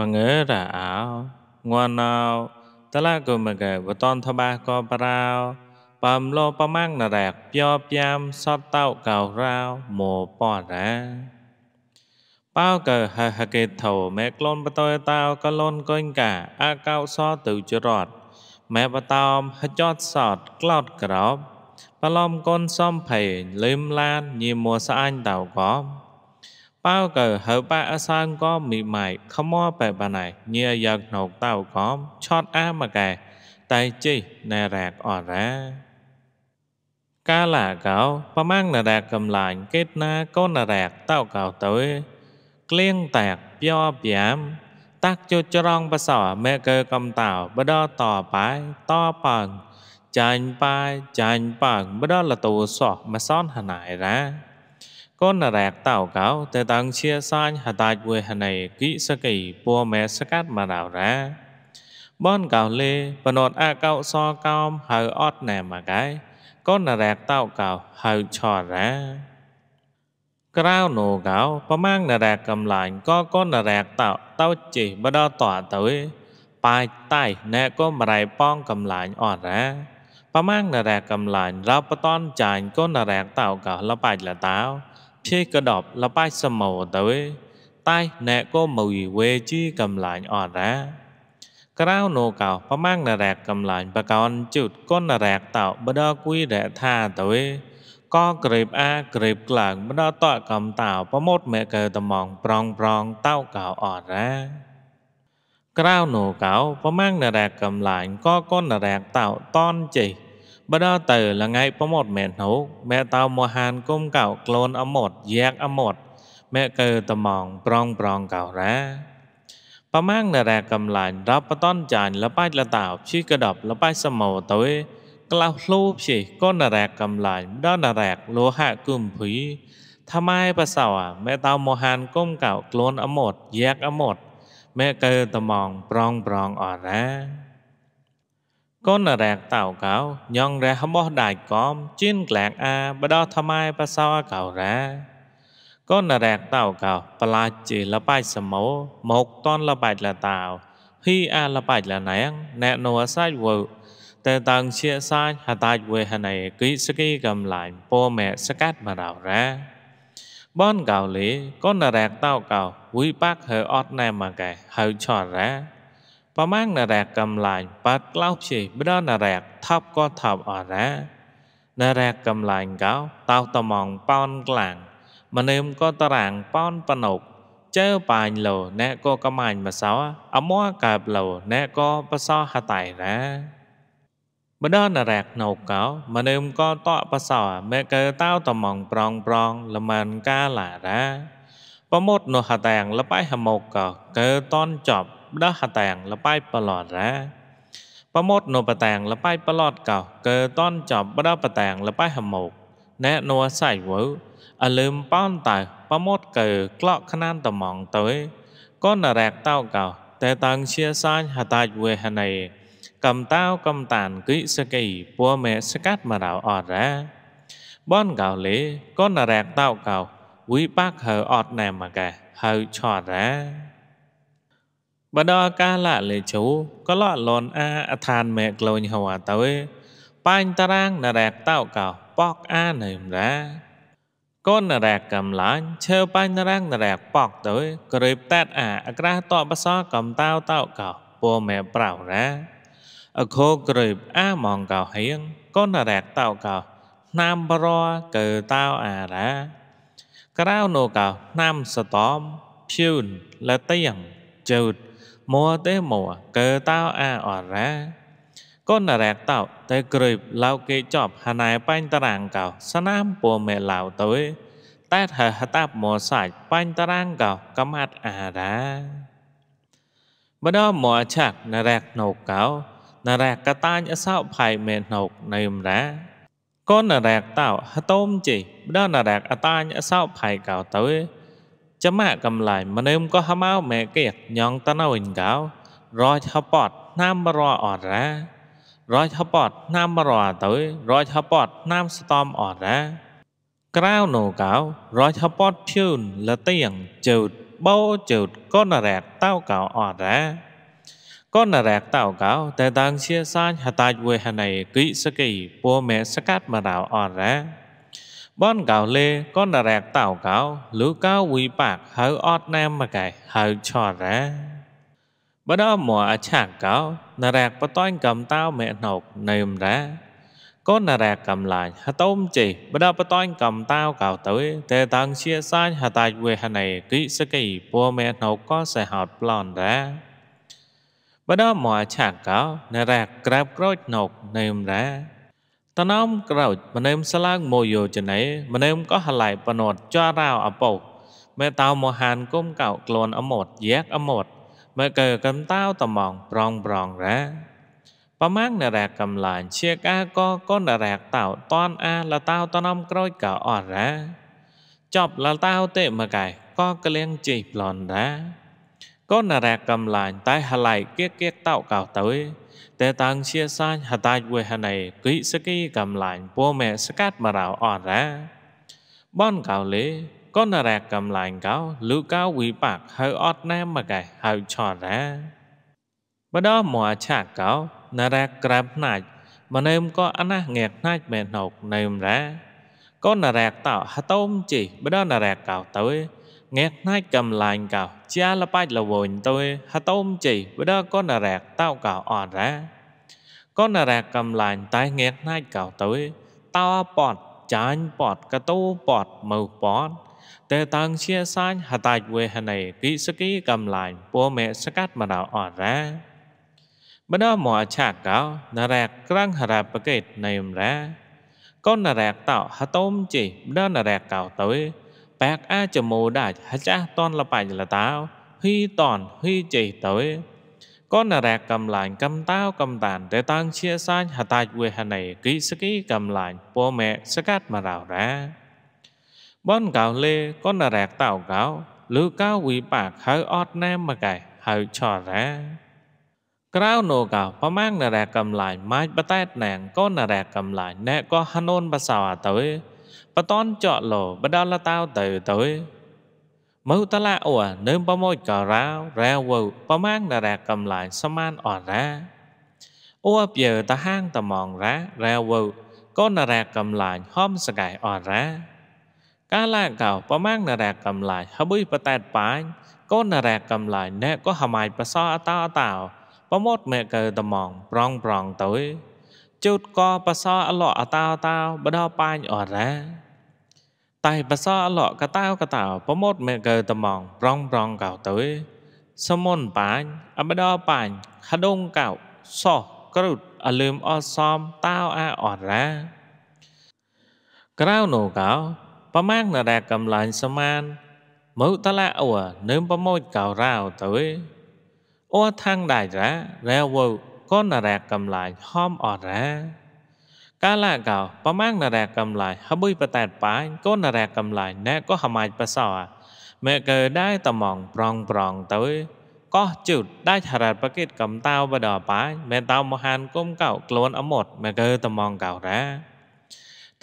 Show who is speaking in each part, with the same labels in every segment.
Speaker 1: មងើរអោងวนោតឡាកុមកែវតនធបាកបរោបំលោបមាំងណរែកព្យព្យាមសតតោកោរោមោបរាបោកើហហកេធោមេក្លូនបតយតោកលូនកុញកាអកោសទៅចរតមេបតោមហចតសតក្លោតក្រោបបឡំកូនសំភៃលឹមឡានញីមួស្អាញ់តោកោបើកើហើបាអសាងក៏មីម៉ៃខមោបែបាណៃញាយ៉ាងណោកតៅកំឆតអាមកែតៃជិណែរាកអរ៉ាកាលាកោប្រមាំងណរាកំឡាញ់កេតណាកូនរាកតៅកោទៅក្លៀងតាកព្យព្យាមតាក់ជុចរងបសោមេកើកំតៅបដតបាយតបងចាញ់បាយចាញ់បងបដលតូសោះមសនហណៃរ៉ា con là rạc tạo cáo tê tăng chia san hà tài quê hà này kỹ sơ kỳ bùa mẹ sơ cát mà đảo ra bon cào lê và nọt a cao so cao hờ ọt nè mà cái con là rạc tạo cào hờ trò ra Rao nổ cáo, bà mang là rạc cầm lạnh, có con là rạc tạo, tao chỉ bà đo tỏa tới. Bài tay nè có mà rải bong cầm lạnh ọt ra. Bà mang nà rạc cầm lạnh, rao bà ton chàn, con nà rạc tạo cả là bạch là tao. ព្យាយក៏ដប់លបាច់សមោទៅតែអ្នកក៏មួយវេជីកំឡាញ់អរ៉ាក្រៅនោកោប្រមាំងនរែកកំឡាញ់បកោនជុតកុននរែកតោបដគួយរែកថាទៅក៏ក្រេបអាក្រេបក្លាំងបដតកំតោប្រមត់មេកើតំងប្រងប្រងតោកោអរ៉ាក្រៅនោកោប្រមាំងនរែកកំឡាញ់ក៏កុននរែកតោតនចេះบดาเตอละไงประมดแม่หนูแม่ตาโมหานก้มเก่าโกลนอมดแยกอมด แม่เกอตะมองปรองปรองเก่าแร้ประมั่งนาแรกำลังรับประต้อนจานละป้ายละตาชี้กระดับละป้ายสมอตัวกล่าวลูบสิก้นนาแรกำลังด้านนาแรกโลหะกุมผีทำไมประสาวแม่ตาโมหานก้มเก่าโกลนอมดแยกอมด แม่เกอตะมองปรองปรองอ่อนแร้កូនរែកតៅកៅញងរះបោះដាច់កំជិនក្លាក់អាបដោះថ្មៃបសោកៅរ៉ាកូនរែកតៅកៅប្លាជីលបាច់សមោមកតនលបាច់លតាវហ៊ីអាលបាច់លណាងណែនោសាច់វើតែតាំងជាសាច់ហតាច់វេហណៃគីសគីកំឡាញ់ពោមែសកាត់មករោរ៉ាបនកៅលីកូនរែកតៅកៅវិបាក់ហើអត់ណែមកកែហៅឆរ៉ាប្រមាងនរៈកំឡាញ់បាត់ក្លោព្យេបដនរៈថប់ក៏ថប់អរៈនរៈកំឡាញ់កោតោតំងប៉ោនក្លាំងម្នឹមក៏តរាងប៉ោនបណុកចើបាញ់លោអ្នកក៏កំាញ់មសោអមោកើបលោអ្នកក៏បសោហតៃណាម្ដងរែកណូកោម្នឹមក៏តក់បសោមេកើតោតំងប្រងប្រងល្មានកាលារាប្រមុតនោះហតាងលបៃហមោកកកើតនចប់ដោះហតាងលបាយប្រឡតរាប្រមត់នៅបតាងលបាយប្រឡតកោកើតនចប់បដោះបតាងលបាយហមោកណែនួសៃវើអលឹមប៉នតើប្រមត់កើក្លក់ខ្នានតំងទៅកនរាកតោកោតែតាំងជាសាញហតាចវេហណៃកំតោកំតានគិសកីពួមេសកាត់មរោអរាបនកោលេកនរាកតោកោវិបាកហើអត់ណែមកែហើឆរាបដកាលៈលេជូកលលនអាអឋានមេក្លូនហវតើបាញ់តារាងនរែកតោកោបកអានឹមរាកូននរែកកំឡាញ់ឈើបាញ់តារាងនរែកបកទៅក្រេបតាតអាអក្រាស់តបសកំតៅតោកោពមេប្រោរាអខោក្រេបអាមងកោហៀងកូននរែកតោកោណាមបរកើតៅអារាក្រៅនូកោណាមសតំភឿនលតៀងជូតមួទេមួកើតោអាអរាកនរ៉ាតោតែក្រឹបឡៅគេចប់ហណែបាញ់តារាងកោស្នាមពូមេឡៅទៅតែហហតាប់មួសាច់បាញ់តារាងកោកំអត់អារា ម្ដងមួឆាក់នរ៉ាក់ណូកោនរ៉ាក់កតាញអសោផៃមេណូកនៅមរាកនរ៉ាក់តោហតូមជីម្ដងនរ៉ាក់អតាញអសោផៃកោទៅចម្មាកំឡាយម្នេមក៏ហមៅមេកេកញងតណោអ៊ីងកៅរយឆពតណាមរអអរ៉ារយឆពតណាមរអទៅរយឆពតណាមស្តំអរ៉ាក្រៅណូកៅរយឆពតភឿនលទៀងជូតបោជូតកនរ៉ាតតៅកៅអរ៉ាកនរ៉ាតតៅកៅតែតាំងជាសាញហតាជវេហណៃគិសកីពូមេសកាត់មរៅអរ៉ាបនកៅលេកនរាកតៅកៅលូកៅវីបាក់ហៅអត់ណាមមកែហៅឆរ៉ាបដមកអឆាកៅនរាកបតាញ់កំតៅមេណុកនឹមរ៉ាកនរាកកំឡាញ់ហតុមចេបដបតាញ់កំតៅកៅទៅតែតាំងជាសាញ់ហតាចវេហណេគិសកីពួមេណុកក៏សេះហត់ប្លន់រ៉ាបដមកអឆាកៅនរាកក្រាបក្រូចណុកនឹមរ៉ាតណោមក្រោចម្នេមស្លាងមយោចណៃម្នេមក៏ហឡៃបណត់ចារោអបោមេតោមហានគុំកោក្លនអមត់យ៉ាកអមត់មេកើកំតោតំងប្រងប្រងរ៉ាប្រមាំងនរៈកំឡាញជាកាកកនរៈតោតនអាលតោតនំក្រោចកោអរ៉ាចប់លតោទេមកែកកលៀងជិះប្លនរ៉ាកូនរាកំឡាញតែហឡៃគៀកគៀកតោកោទៅតែតាំងជាសាញហតាយវេហណៃគិសគីកំឡាញពូមែស្កាត់មរោអរ៉ាបនកោលេកូនរាកំឡាញកោលូកោវិបាកហៅអត់ណាមកែហៅឆនរ៉ាបដោមួឆាកោនរាក្រាបណាច់ម្នេមក៏អណាស់ងាកណាច់មែនហុកនេមរ៉ាកូនរាកតោហតោមជីបដោនរាកោទៅងែកណាច់កំឡាញ់កោជាលបាច់លវញទៅហតោមជ័យបដកនរែកតោកោអរ៉ាកនរែកកំឡាញ់តែងែកណាច់កោទៅតោពតចាញ់ពតកតោពតមើពតតែតាំងជាសាញ់ហតាច់វេហណេគិសគីកំឡាញ់ពួមេសកាត់មណោអរ៉ាបដមអឆាកោនរែកក្រាំងហរាបកេតណេមរ៉ាកនរែកតោហតោមជ័យបដនរែកកោទៅបែកអាចមោដាច់ហចាស់តនលបាច់លតាវហ៊ីតនហ៊ីចេតើកនរៈកំឡាញ់កំតាវកំតានតែតាំងជាសាញហតាចវេហណេគិសគីកំឡាញ់ពោមេសកាត់មរោរាបនកោលេកនរៈតោកោឬកោវិបាកហៅអត់ណែមកែហៅឆរាក្រៅនោកោប្រមាំងនរៈកំឡាញ់ម៉ាច់បតែតណាងកនរៈកំឡាញ់ណែក៏ហនូនបសោអតើបតនចកលោបដលតាវទៅទៅមௌតឡាអូនឹមប្រមោចការោរាវោប្រមាងតារាកំឡាញសមានអរាអូពៀតហាងតំងរារាវោកនរាកំឡាញហំសកាយអរា កាលាកោប្រមាងតារាកំឡាញហបុយបតែតបាញ់កនរាកំឡាញណែក៏ហមៃប្រសអតាអតាប្រមោតមេកើតំងប្រងប្រងទៅជូតកប្រសអលអតាអតាបដោបាញ់អរាតែបសអលកតៅកតៅប្រមត់មេកើតំងប្រងប្រងកៅទៅសមុនបាញអបដបាញខដងកៅសោះក្រូតអលឹមអសំតៅអាអរ៉ាក្រៅនោះកៅប្រមាងនរកំឡាញ់សមានមើតឡាអួរនឹមប្រមោចកៅរៅទៅអួរថាំងដាច់រ៉ារែវកូននរកំឡាញ់ហមអរ៉ាកាលាកោប្រមាងនរៈកំឡាយហបុយបតែតបាញ់កូននរៈកំឡាយណែក៏ហមាច់បសោមែកើដែរតំងប្រងប្រងទៅកោះជុតដាច់ហរតប្រកេតកំតៅបដបាញ់មែតៅមហានគុំកៅខ្លួនអមត់មែកើតំងកៅរ៉ា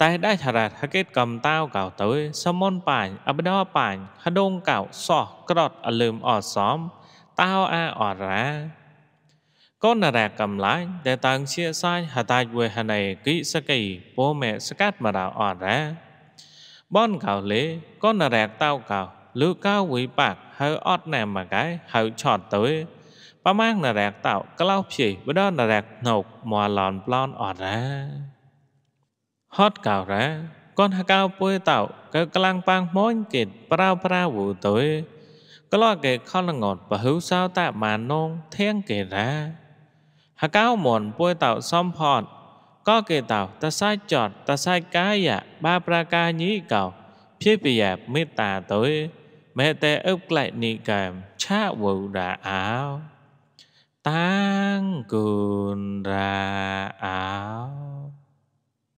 Speaker 1: តែដាច់ហរតហកេតកំតៅកៅទៅ សមុនបាញ់អបដបាញ់ហដងកៅសោះក្រត់អលឹមអសំតៅអាអរ៉ាកនរកំឡាញ់តែតាំងជាសាយហតាយវេហណេគិសកៃពោមេស្កាត់មរោអរ៉ាបនកោលេកនរតោកោលឺកោវិបាក់ហើអត់ណែមកកែហើឆត់ទៅប្រមាងនរតោក្លោភីបដនរកណុកមួឡនប្លន់អរ៉ាហត់កោរ៉ាកនហកោពុយតោកើក្លាំងប៉ាងម៉ូនគិតប្រាវប្រាវទៅក្លោគេខលងត់បហ៊ូសោតាម៉ានងធៀងគេរ៉ា Hà cao mồn bôi tạo xóm phòn Có kỳ tạo ta sai chọt ta sai cá dạ à, Ba pra ca nhí cầu Phía bì dạ mê tới Mẹ tê ấp lại nị kèm Chá vụ đà áo Tăng cường ra áo